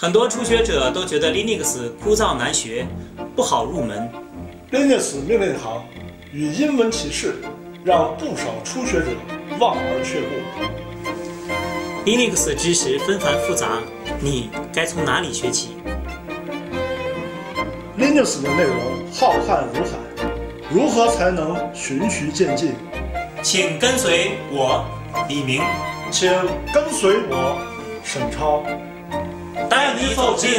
很多初学者都觉得 Linux 枯燥难学，不好入门。Linux 命令行与英文提示，让不少初学者望而却步。Linux 知识纷繁复杂，你该从哪里学起？Linux 的内容浩瀚如海，如何才能循序渐进？请跟随我，李明；请跟随我，沈超。带你走进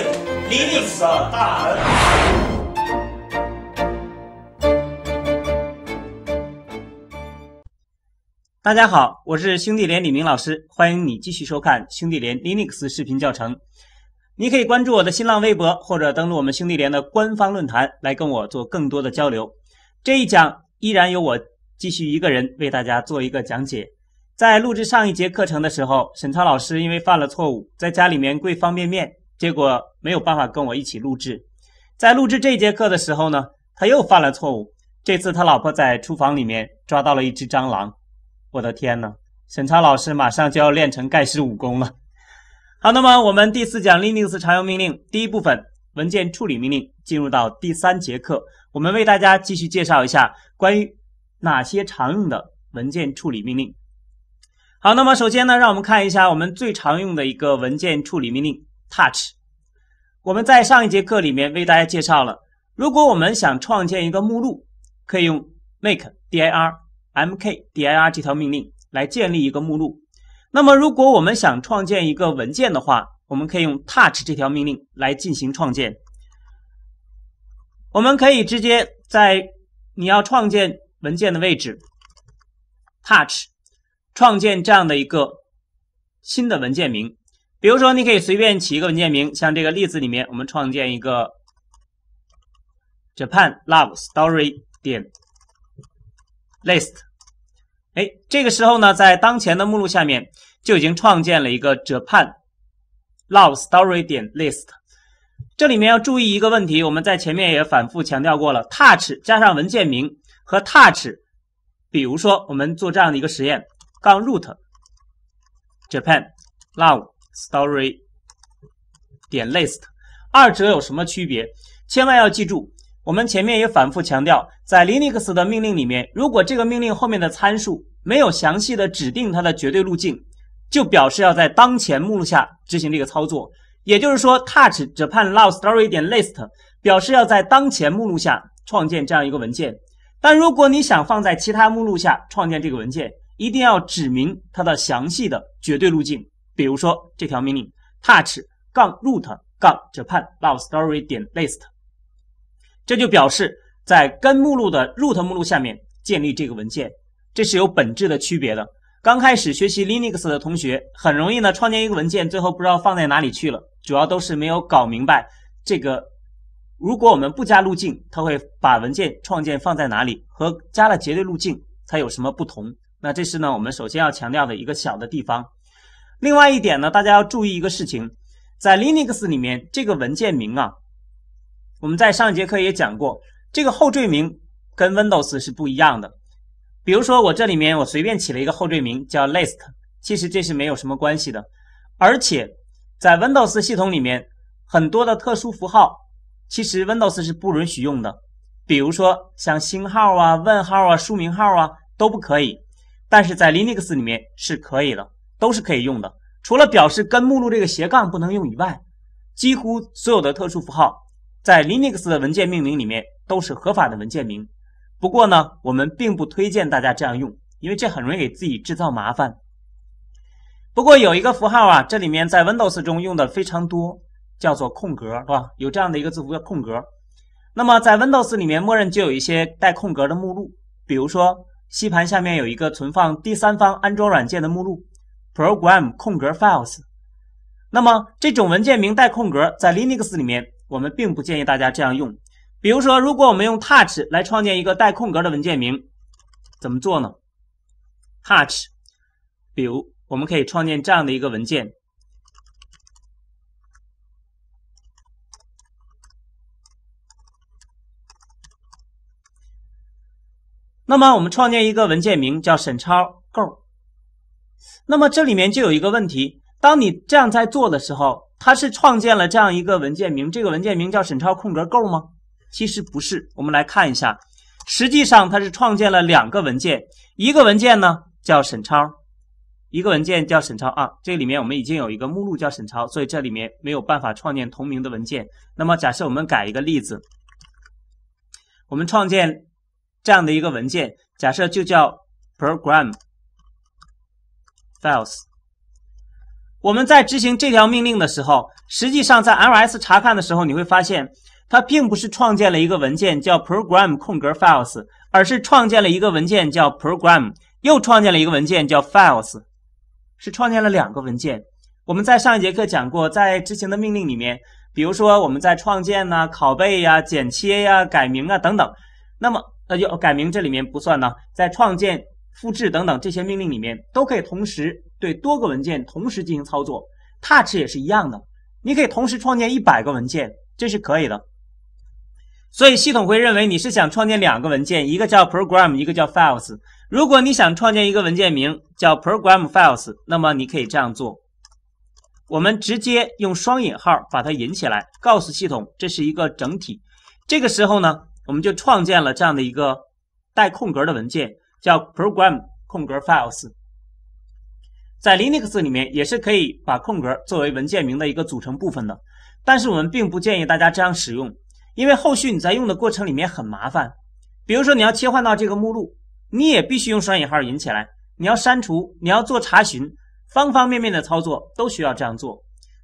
Linux 的大门。大家好，我是兄弟连李明老师，欢迎你继续收看兄弟连 Linux 视频教程。你可以关注我的新浪微博，或者登录我们兄弟连的官方论坛来跟我做更多的交流。这一讲依然由我继续一个人为大家做一个讲解。在录制上一节课程的时候，沈超老师因为犯了错误，在家里面跪方便面，结果没有办法跟我一起录制。在录制这节课的时候呢，他又犯了错误。这次他老婆在厨房里面抓到了一只蟑螂，我的天呐，沈超老师马上就要练成盖世武功了。好，那么我们第四讲 Linux 常用命令第一部分文件处理命令，进入到第三节课，我们为大家继续介绍一下关于哪些常用的文件处理命令。好，那么首先呢，让我们看一下我们最常用的一个文件处理命令 touch。我们在上一节课里面为大家介绍了，如果我们想创建一个目录，可以用 make dir mk dir 这条命令来建立一个目录。那么如果我们想创建一个文件的话，我们可以用 touch 这条命令来进行创建。我们可以直接在你要创建文件的位置 touch。创建这样的一个新的文件名，比如说你可以随便起一个文件名，像这个例子里面，我们创建一个 Japan Love Story 点 List。哎，这个时候呢，在当前的目录下面就已经创建了一个 Japan Love Story 点 List。这里面要注意一个问题，我们在前面也反复强调过了，touch 加上文件名和 touch，比如说我们做这样的一个实验。刚 root japan love story 点 list 二者有什么区别？千万要记住，我们前面也反复强调，在 Linux 的命令里面，如果这个命令后面的参数没有详细的指定它的绝对路径，就表示要在当前目录下执行这个操作。也就是说，touch japan love story 点 list 表示要在当前目录下创建这样一个文件。但如果你想放在其他目录下创建这个文件，一定要指明它的详细的绝对路径，比如说这条命令 touch 杠 root 杠 j a p a n love story 点 list，这就表示在根目录的 root 目录下面建立这个文件，这是有本质的区别。的刚开始学习 Linux 的同学，很容易呢创建一个文件，最后不知道放在哪里去了，主要都是没有搞明白这个，如果我们不加路径，它会把文件创建放在哪里，和加了绝对路径它有什么不同？那这是呢，我们首先要强调的一个小的地方。另外一点呢，大家要注意一个事情，在 Linux 里面，这个文件名啊，我们在上节课也讲过，这个后缀名跟 Windows 是不一样的。比如说我这里面我随便起了一个后缀名叫 list，其实这是没有什么关系的。而且在 Windows 系统里面，很多的特殊符号其实 Windows 是不允许用的，比如说像星号啊、问号啊、书名号啊都不可以。但是在 Linux 里面是可以的，都是可以用的。除了表示跟目录这个斜杠不能用以外，几乎所有的特殊符号在 Linux 的文件命名里面都是合法的文件名。不过呢，我们并不推荐大家这样用，因为这很容易给自己制造麻烦。不过有一个符号啊，这里面在 Windows 中用的非常多，叫做空格，是吧？有这样的一个字符叫空格。那么在 Windows 里面，默认就有一些带空格的目录，比如说。吸盘下面有一个存放第三方安装软件的目录，Program 空格 Files。那么这种文件名带空格，在 Linux 里面我们并不建议大家这样用。比如说，如果我们用 touch 来创建一个带空格的文件名，怎么做呢？touch，比如我们可以创建这样的一个文件。那么我们创建一个文件名叫沈超 go，那么这里面就有一个问题，当你这样在做的时候，它是创建了这样一个文件名，这个文件名叫沈超空格 go 吗？其实不是，我们来看一下，实际上它是创建了两个文件，一个文件呢叫沈超，一个文件叫沈超啊，这里面我们已经有一个目录叫沈超，所以这里面没有办法创建同名的文件。那么假设我们改一个例子，我们创建。这样的一个文件，假设就叫 program files。我们在执行这条命令的时候，实际上在 ls 查看的时候，你会发现它并不是创建了一个文件叫 program 空格 files，而是创建了一个文件叫 program，又创建了一个文件叫 files，是创建了两个文件。我们在上一节课讲过，在执行的命令里面，比如说我们在创建呐、拷贝呀、剪切呀、改名啊等等，那么。那就改名，这里面不算呢。在创建、复制等等这些命令里面，都可以同时对多个文件同时进行操作。touch 也是一样的，你可以同时创建一百个文件，这是可以的。所以系统会认为你是想创建两个文件，一个叫 program，一个叫 files。如果你想创建一个文件名叫 program files，那么你可以这样做：我们直接用双引号把它引起来，告诉系统这是一个整体。这个时候呢？我们就创建了这样的一个带空格的文件，叫 program 空格 files。在 Linux 里面也是可以把空格作为文件名的一个组成部分的，但是我们并不建议大家这样使用，因为后续你在用的过程里面很麻烦。比如说你要切换到这个目录，你也必须用双引号引起来；你要删除，你要做查询，方方面面的操作都需要这样做。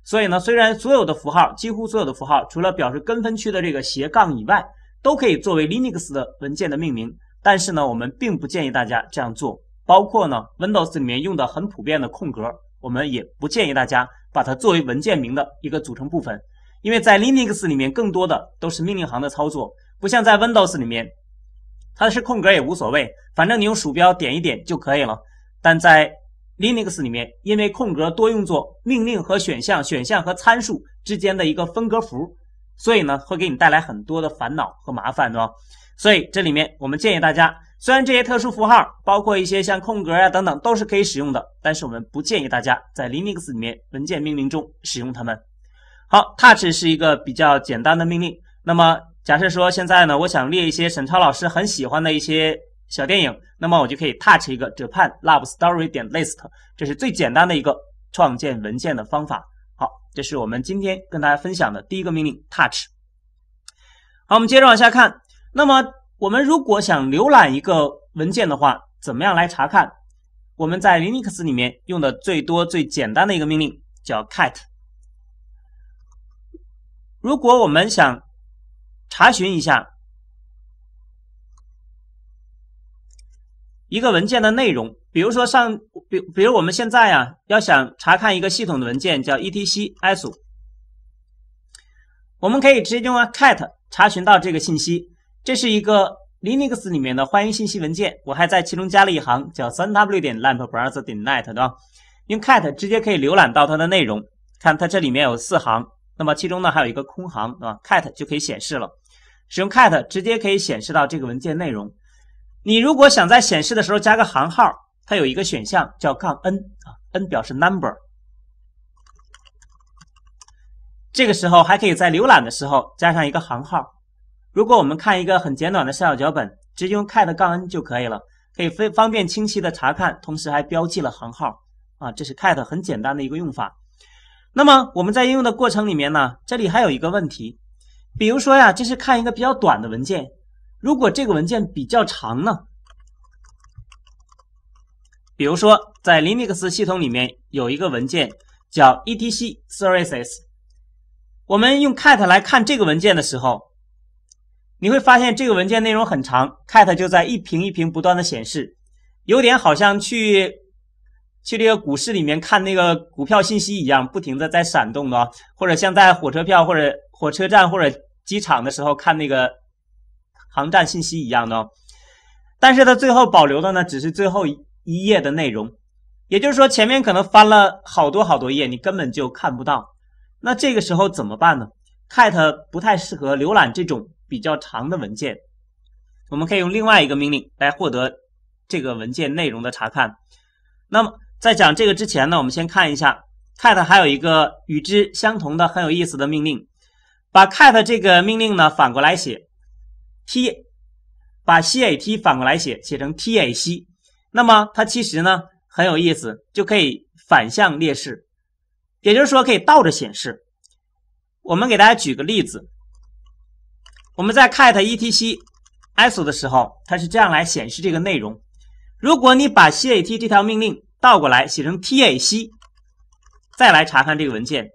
所以呢，虽然所有的符号，几乎所有的符号，除了表示根分区的这个斜杠以外，都可以作为 Linux 的文件的命名，但是呢，我们并不建议大家这样做。包括呢，Windows 里面用的很普遍的空格，我们也不建议大家把它作为文件名的一个组成部分，因为在 Linux 里面更多的都是命令行的操作，不像在 Windows 里面，它是空格也无所谓，反正你用鼠标点一点就可以了。但在 Linux 里面，因为空格多用作命令和选项、选项和参数之间的一个分隔符。所以呢，会给你带来很多的烦恼和麻烦哦。所以这里面我们建议大家，虽然这些特殊符号，包括一些像空格呀等等，都是可以使用的，但是我们不建议大家在 Linux 里面文件命令中使用它们。好，touch 是一个比较简单的命令。那么假设说现在呢，我想列一些沈超老师很喜欢的一些小电影，那么我就可以 touch 一个 Japan Love Story 点 list，这是最简单的一个创建文件的方法。这是我们今天跟大家分享的第一个命令 touch。好，我们接着往下看。那么，我们如果想浏览一个文件的话，怎么样来查看？我们在 Linux 里面用的最多、最简单的一个命令叫 cat。如果我们想查询一下一个文件的内容。比如说上，比比如我们现在啊，要想查看一个系统的文件叫 e t c i s 我们可以直接用啊 cat 查询到这个信息。这是一个 Linux 里面的欢迎信息文件，我还在其中加了一行叫 3w 点 l a m p b r o w s e r 点 net 的，用 cat 直接可以浏览到它的内容。看它这里面有四行，那么其中呢还有一个空行，对吧？cat 就可以显示了。使用 cat 直接可以显示到这个文件内容。你如果想在显示的时候加个行号，它有一个选项叫 “-n”，杠啊，“n” 表示 number。这个时候还可以在浏览的时候加上一个行号。如果我们看一个很简短的三角 e l 脚本，直接用 cat 杠 -n 就可以了，可以非方便清晰的查看，同时还标记了行号。啊，这是 cat 很简单的一个用法。那么我们在应用的过程里面呢，这里还有一个问题，比如说呀，这是看一个比较短的文件，如果这个文件比较长呢？比如说，在 Linux 系统里面有一个文件叫 /etc/services。我们用 cat 来看这个文件的时候，你会发现这个文件内容很长，cat 就在一屏一屏不断的显示，有点好像去去这个股市里面看那个股票信息一样，不停的在闪动的，或者像在火车票或者火车站或者机场的时候看那个航站信息一样的。但是它最后保留的呢，只是最后一。一页的内容，也就是说，前面可能翻了好多好多页，你根本就看不到。那这个时候怎么办呢？cat 不太适合浏览这种比较长的文件，我们可以用另外一个命令来获得这个文件内容的查看。那么，在讲这个之前呢，我们先看一下 cat 还有一个与之相同的很有意思的命令，把 cat 这个命令呢反过来写 t，把 cat 反过来写写成 tac。那么它其实呢很有意思，就可以反向列式，也就是说可以倒着显示。我们给大家举个例子，我们在 cat e t c i s 的时候，它是这样来显示这个内容。如果你把 cat 这条命令倒过来写成 tac，再来查看这个文件，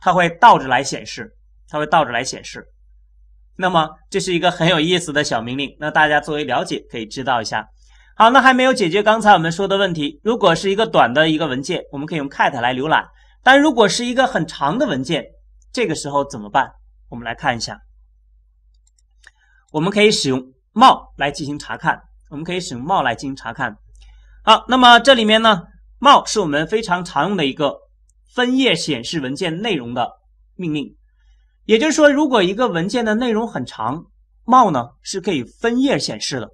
它会倒着来显示，它会倒着来显示。那么这是一个很有意思的小命令，那大家作为了解可以知道一下。好，那还没有解决刚才我们说的问题。如果是一个短的一个文件，我们可以用 cat 来浏览；但如果是一个很长的文件，这个时候怎么办？我们来看一下，我们可以使用冒来进行查看。我们可以使用冒来进行查看。好，那么这里面呢，冒是我们非常常用的一个分页显示文件内容的命令。也就是说，如果一个文件的内容很长，冒呢是可以分页显示的。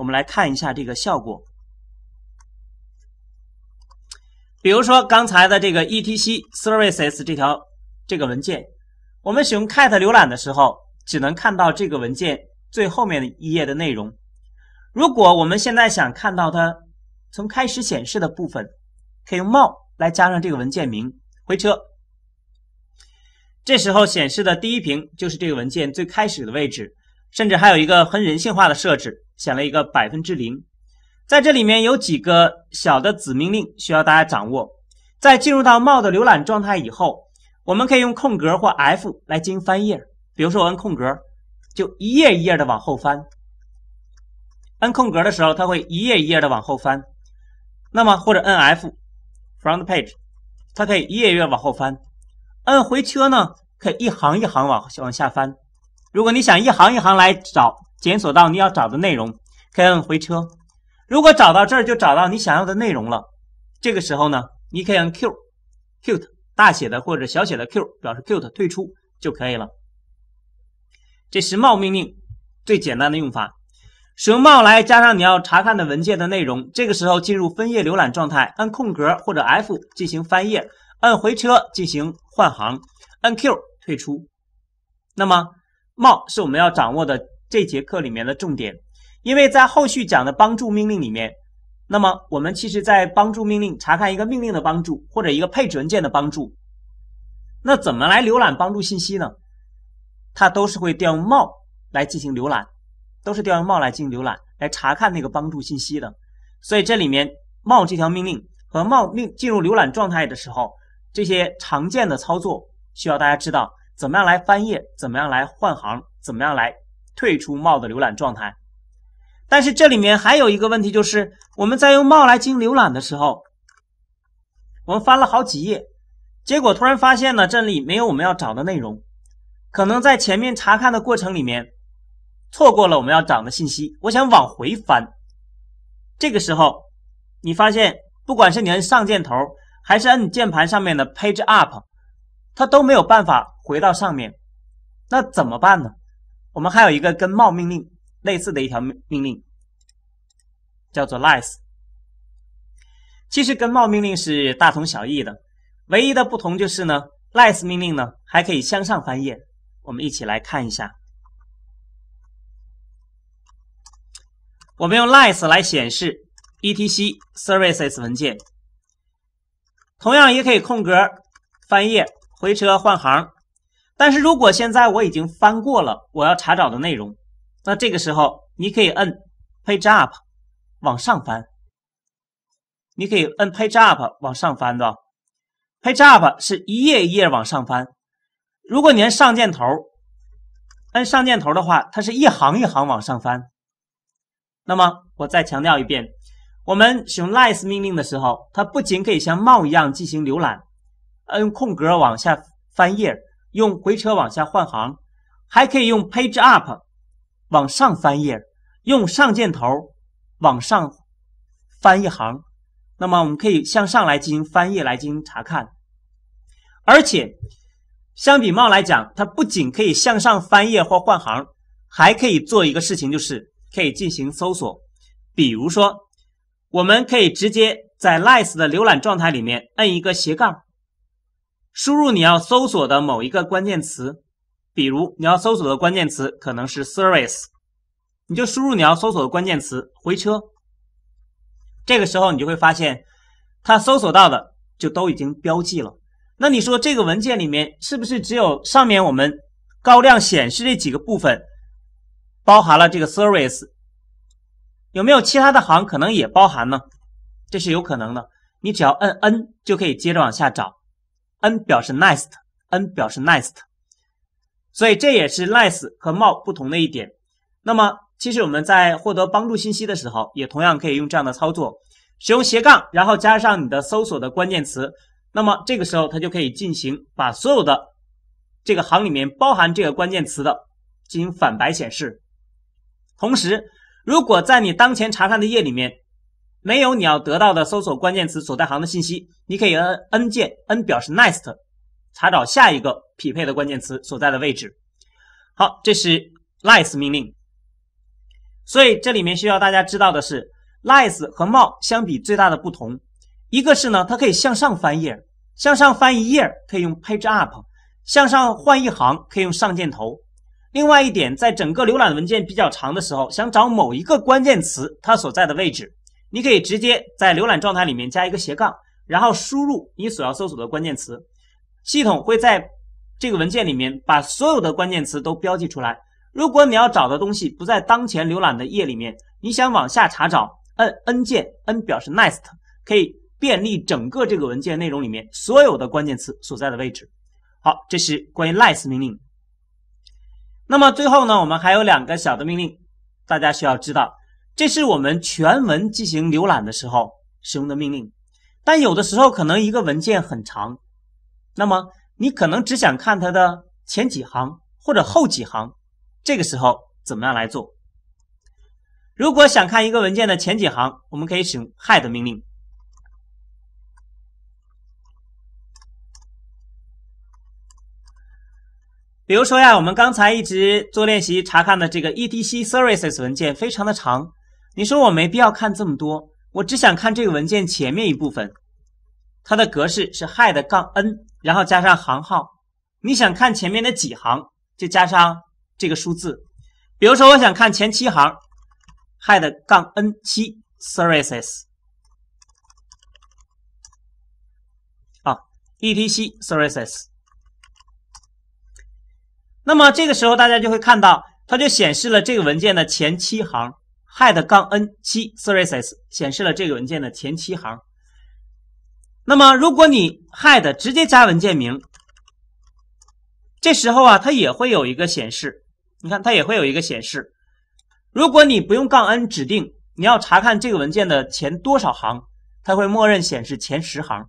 我们来看一下这个效果。比如说刚才的这个 /etc/services 这条这个文件，我们使用 cat 浏览的时候，只能看到这个文件最后面的一页的内容。如果我们现在想看到它从开始显示的部分，可以用 more 来加上这个文件名回车，这时候显示的第一屏就是这个文件最开始的位置。甚至还有一个很人性化的设置，选了一个百分之零。在这里面有几个小的子命令需要大家掌握。在进入到 mod 浏览状态以后，我们可以用空格或 F 来进行翻页。比如说我按空格，就一页一页的往后翻。按空格的时候，它会一页一页的往后翻。那么或者按 F，front page，它可以一页一页往后翻。按回车呢，可以一行一行往往下翻。如果你想一行一行来找检索到你要找的内容，可以按回车。如果找到这儿就找到你想要的内容了。这个时候呢，你可以按 q Q 大写的或者小写的 Q 表示 Q 退出就可以了。这是冒命令最简单的用法。使用冒来加上你要查看的文件的内容，这个时候进入分页浏览状态，按空格或者 F 进行翻页，按回车进行换行，按 Q 退出。那么。貌是我们要掌握的这节课里面的重点，因为在后续讲的帮助命令里面，那么我们其实在帮助命令查看一个命令的帮助或者一个配置文件的帮助，那怎么来浏览帮助信息呢？它都是会调用貌来进行浏览，都是调用貌来进行浏览来查看那个帮助信息的。所以这里面貌这条命令和貌命进入浏览状态的时候，这些常见的操作需要大家知道。怎么样来翻页？怎么样来换行？怎么样来退出冒的浏览状态？但是这里面还有一个问题，就是我们在用冒来进行浏览的时候，我们翻了好几页，结果突然发现呢，这里没有我们要找的内容，可能在前面查看的过程里面，错过了我们要找的信息。我想往回翻，这个时候你发现，不管是你按上箭头，还是按键盘上面的 Page Up，它都没有办法。回到上面，那怎么办呢？我们还有一个跟冒命令类似的一条命令，叫做 less。其实跟冒命令是大同小异的，唯一的不同就是呢，less 命令呢还可以向上翻页。我们一起来看一下，我们用 less 来显示 /etc/services 文件，同样也可以空格翻页，回车换行。但是如果现在我已经翻过了我要查找的内容，那这个时候你可以摁 Page Up，往上翻。你可以摁 Page Up，往上翻的。Page Up 是一页一页往上翻。如果你按上箭头，按上箭头的话，它是一行一行往上翻。那么我再强调一遍，我们使用 Less 命令的时候，它不仅可以像冒一样进行浏览，摁空格往下翻页。用回车往下换行，还可以用 Page Up 往上翻页，用上箭头往上翻一行，那么我们可以向上来进行翻页来进行查看。而且，相比猫来讲，它不仅可以向上翻页或换行，还可以做一个事情，就是可以进行搜索。比如说，我们可以直接在 Nice 的浏览状态里面摁一个斜杠。输入你要搜索的某一个关键词，比如你要搜索的关键词可能是 service，你就输入你要搜索的关键词，回车。这个时候你就会发现，它搜索到的就都已经标记了。那你说这个文件里面是不是只有上面我们高亮显示这几个部分包含了这个 service？有没有其他的行可能也包含呢？这是有可能的。你只要摁 n 就可以接着往下找。n 表示 nest，n 表示 nest，所以这也是 nice 和 m o more 不同的一点。那么，其实我们在获得帮助信息的时候，也同样可以用这样的操作，使用斜杠，然后加上你的搜索的关键词，那么这个时候它就可以进行把所有的这个行里面包含这个关键词的进行反白显示。同时，如果在你当前查看的页里面，没有你要得到的搜索关键词所在行的信息，你可以按 n 键，n 表示 next，查找下一个匹配的关键词所在的位置。好，这是 l e s t 命令。所以这里面需要大家知道的是 l e x t 和 more 相比最大的不同，一个是呢，它可以向上翻页，向上翻一页可以用 page up，向上换一行可以用上箭头。另外一点，在整个浏览文件比较长的时候，想找某一个关键词它所在的位置。你可以直接在浏览状态里面加一个斜杠，然后输入你所要搜索的关键词，系统会在这个文件里面把所有的关键词都标记出来。如果你要找的东西不在当前浏览的页里面，你想往下查找，摁 n 键，n 表示 n e x t 可以便利整个这个文件内容里面所有的关键词所在的位置。好，这是关于 nest 命令。那么最后呢，我们还有两个小的命令，大家需要知道。这是我们全文进行浏览的时候使用的命令，但有的时候可能一个文件很长，那么你可能只想看它的前几行或者后几行，这个时候怎么样来做？如果想看一个文件的前几行，我们可以使用 head 命令。比如说呀，我们刚才一直做练习查看的这个 e t c services 文件非常的长。你说我没必要看这么多，我只想看这个文件前面一部分。它的格式是 head- 杠 n，然后加上行号。你想看前面的几行，就加上这个数字。比如说，我想看前七行，head- 杠 n 七 services 啊，etc services。那么这个时候大家就会看到，它就显示了这个文件的前七行。head 杠 n 七 services 显示了这个文件的前七行。那么，如果你 head 直接加文件名，这时候啊，它也会有一个显示。你看，它也会有一个显示。如果你不用杠 n 指定，你要查看这个文件的前多少行，它会默认显示前十行。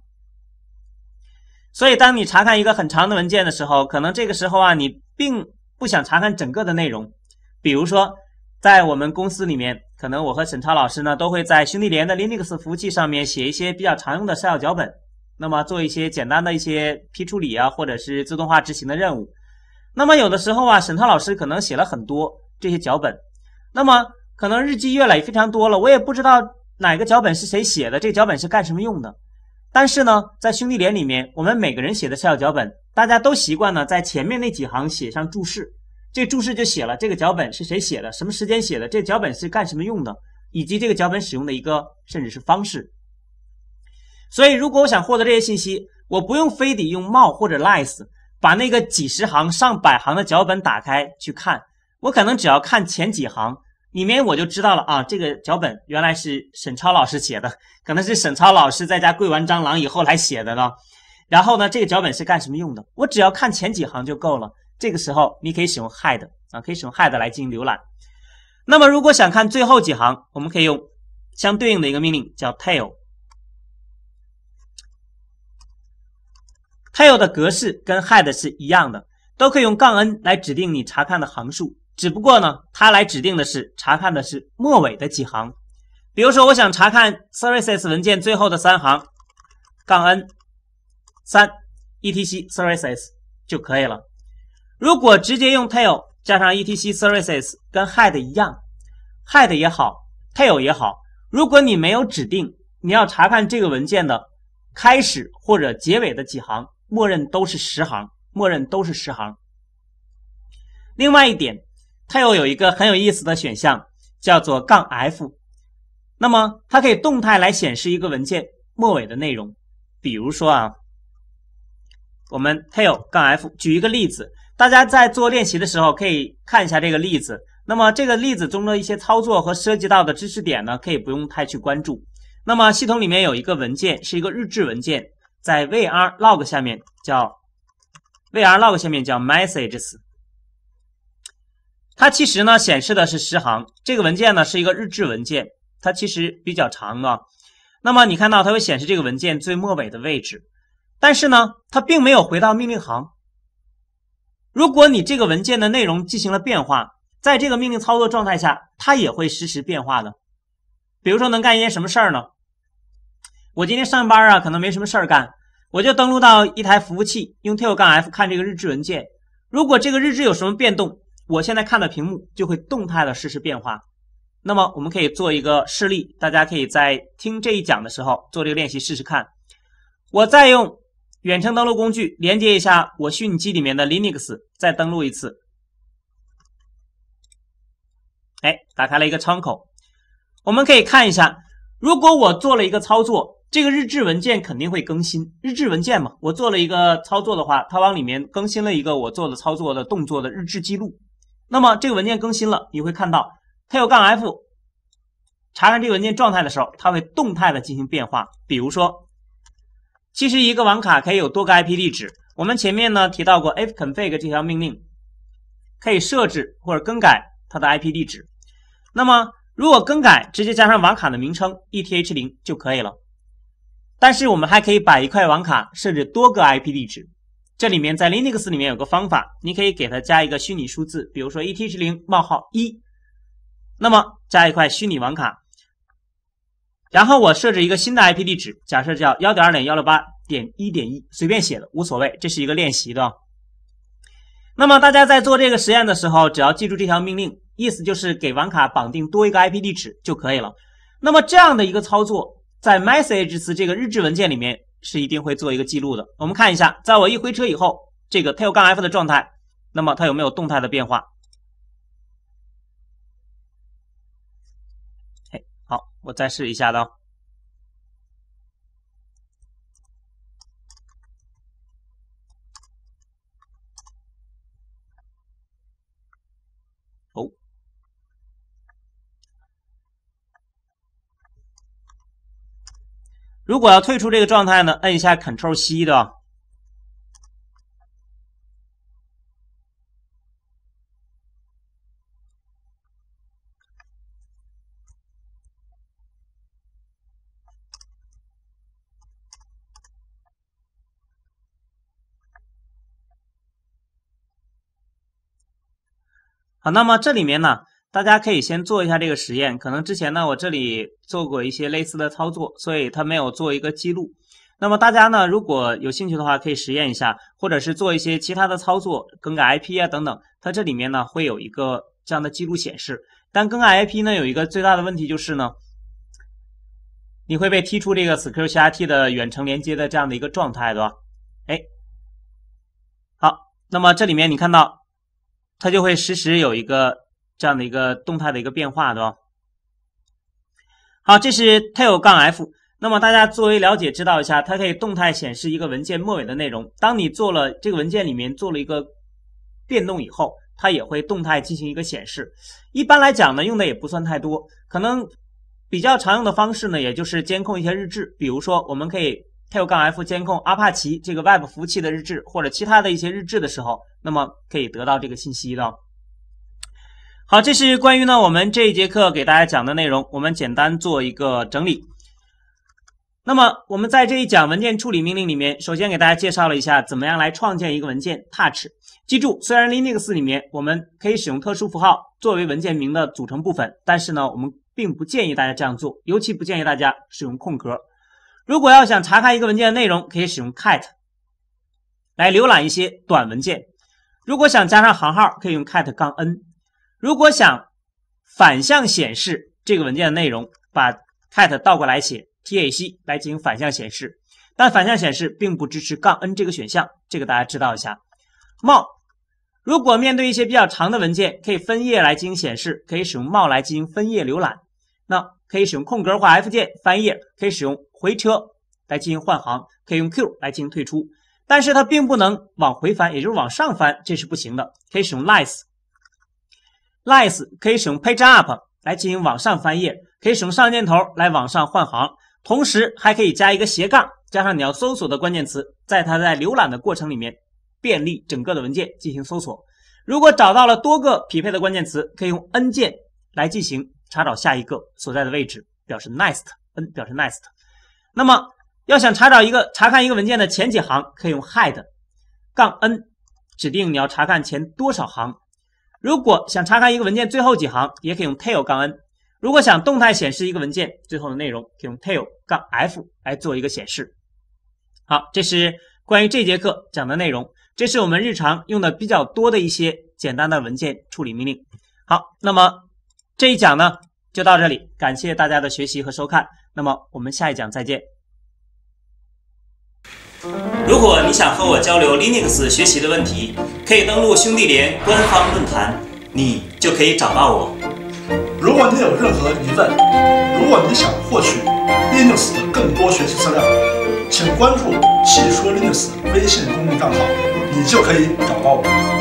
所以，当你查看一个很长的文件的时候，可能这个时候啊，你并不想查看整个的内容，比如说。在我们公司里面，可能我和沈超老师呢都会在兄弟连的 Linux 服务器上面写一些比较常用的 shell 脚本，那么做一些简单的一些批处理啊，或者是自动化执行的任务。那么有的时候啊，沈超老师可能写了很多这些脚本，那么可能日积月累非常多了，我也不知道哪个脚本是谁写的，这个脚本是干什么用的。但是呢，在兄弟连里面，我们每个人写的 shell 脚本，大家都习惯呢在前面那几行写上注释。这注释就写了这个脚本是谁写的，什么时间写的，这脚本是干什么用的，以及这个脚本使用的一个甚至是方式。所以，如果我想获得这些信息，我不用非得用 m more 或者 l e e s 把那个几十行、上百行的脚本打开去看，我可能只要看前几行，里面我就知道了啊。这个脚本原来是沈超老师写的，可能是沈超老师在家跪完蟑螂以后来写的呢。然后呢，这个脚本是干什么用的？我只要看前几行就够了。这个时候，你可以使用 head 啊，可以使用 head 来进行浏览。那么，如果想看最后几行，我们可以用相对应的一个命令叫 tail。tail 的格式跟 head 是一样的，都可以用杠 n 来指定你查看的行数，只不过呢，它来指定的是查看的是末尾的几行。比如说，我想查看 services 文件最后的三行，杠 n 三 etc services 就可以了。如果直接用 tail 加上 etc services，跟 head 一样，head 也好，tail 也好。如果你没有指定你要查看这个文件的开始或者结尾的几行，默认都是十行，默认都是十行。另外一点，tail 有一个很有意思的选项，叫做杠 f，那么它可以动态来显示一个文件末尾的内容。比如说啊，我们 tail 杠 f，举一个例子。大家在做练习的时候，可以看一下这个例子。那么这个例子中的一些操作和涉及到的知识点呢，可以不用太去关注。那么系统里面有一个文件，是一个日志文件，在 v r log 下面叫 v r log 下面叫 messages。它其实呢显示的是十行。这个文件呢是一个日志文件，它其实比较长啊。那么你看到它会显示这个文件最末尾的位置，但是呢它并没有回到命令行。如果你这个文件的内容进行了变化，在这个命令操作状态下，它也会实时变化的。比如说，能干一件什么事儿呢？我今天上班啊，可能没什么事儿干，我就登录到一台服务器，用 tail 杠 f 看这个日志文件。如果这个日志有什么变动，我现在看的屏幕就会动态的实时变化。那么，我们可以做一个示例，大家可以在听这一讲的时候做这个练习试试看。我再用。远程登录工具连接一下我虚拟机里面的 Linux，再登录一次。哎，打开了一个窗口，我们可以看一下。如果我做了一个操作，这个日志文件肯定会更新。日志文件嘛，我做了一个操作的话，它往里面更新了一个我做的操作的动作的日志记录。那么这个文件更新了，你会看到它有杠 f。查看这个文件状态的时候，它会动态的进行变化。比如说。其实一个网卡可以有多个 IP 地址。我们前面呢提到过 ifconfig 这条命令，可以设置或者更改它的 IP 地址。那么如果更改，直接加上网卡的名称 eth 零就可以了。但是我们还可以把一块网卡设置多个 IP 地址。这里面在 Linux 里面有个方法，你可以给它加一个虚拟数字，比如说 eth 零冒号一，那么加一块虚拟网卡。然后我设置一个新的 IP 地址，假设叫幺点二点幺六八点一点一，随便写的无所谓，这是一个练习的。那么大家在做这个实验的时候，只要记住这条命令，意思就是给网卡绑定多一个 IP 地址就可以了。那么这样的一个操作，在 message 这个日志文件里面是一定会做一个记录的。我们看一下，在我一回车以后，这个 t a i l 杠 f 的状态，那么它有没有动态的变化？好，我再试一下的。哦，如果要退出这个状态呢，摁一下 Ctrl+C 的。好，那么这里面呢，大家可以先做一下这个实验。可能之前呢，我这里做过一些类似的操作，所以它没有做一个记录。那么大家呢，如果有兴趣的话，可以实验一下，或者是做一些其他的操作，更改 IP 啊等等。它这里面呢，会有一个这样的记录显示。但更改 IP 呢，有一个最大的问题就是呢，你会被踢出这个 s q e c r t 的远程连接的这样的一个状态对吧？哎，好，那么这里面你看到。它就会实时有一个这样的一个动态的一个变化，的好，这是 tail 杠 -f。那么大家作为了解知道一下，它可以动态显示一个文件末尾的内容。当你做了这个文件里面做了一个变动以后，它也会动态进行一个显示。一般来讲呢，用的也不算太多，可能比较常用的方式呢，也就是监控一些日志，比如说我们可以。tail -f 监控阿帕奇这个 Web 服务器的日志或者其他的一些日志的时候，那么可以得到这个信息的。好，这是关于呢我们这一节课给大家讲的内容，我们简单做一个整理。那么我们在这一讲文件处理命令里面，首先给大家介绍了一下怎么样来创建一个文件 touch。记住，虽然 Linux 里面我们可以使用特殊符号作为文件名的组成部分，但是呢，我们并不建议大家这样做，尤其不建议大家使用空格。如果要想查看一个文件的内容，可以使用 cat 来浏览一些短文件。如果想加上行号，可以用 cat 杠 -n。如果想反向显示这个文件的内容，把 cat 倒过来写 tac 来进行反向显示。但反向显示并不支持杠 -n 这个选项，这个大家知道一下。冒，如果面对一些比较长的文件，可以分页来进行显示，可以使用冒来进行分页浏览。那可以使用空格或 F 键翻页，可以使用回车来进行换行，可以用 Q 来进行退出。但是它并不能往回翻，也就是往上翻，这是不行的。可以使用 less，less 可以使用 page up 来进行往上翻页，可以使用上箭头来往上换行，同时还可以加一个斜杠，加上你要搜索的关键词，在它在浏览的过程里面便利整个的文件进行搜索。如果找到了多个匹配的关键词，可以用 N 键来进行。查找下一个所在的位置，表示 next n 表示 next。那么要想查找一个查看一个文件的前几行，可以用 head 杠 n 指定你要查看前多少行。如果想查看一个文件最后几行，也可以用 tail 杠 n。如果想动态显示一个文件最后的内容，可以用 tail 杠 f 来做一个显示。好，这是关于这节课讲的内容，这是我们日常用的比较多的一些简单的文件处理命令。好，那么。这一讲呢就到这里，感谢大家的学习和收看。那么我们下一讲再见。如果你想和我交流 Linux 学习的问题，可以登录兄弟连官方论坛，你就可以找到我。如果你有任何疑问，如果你想获取 Linux 的更多学习资料，请关注“汽车 Linux” 微信公众账号，你就可以找到我。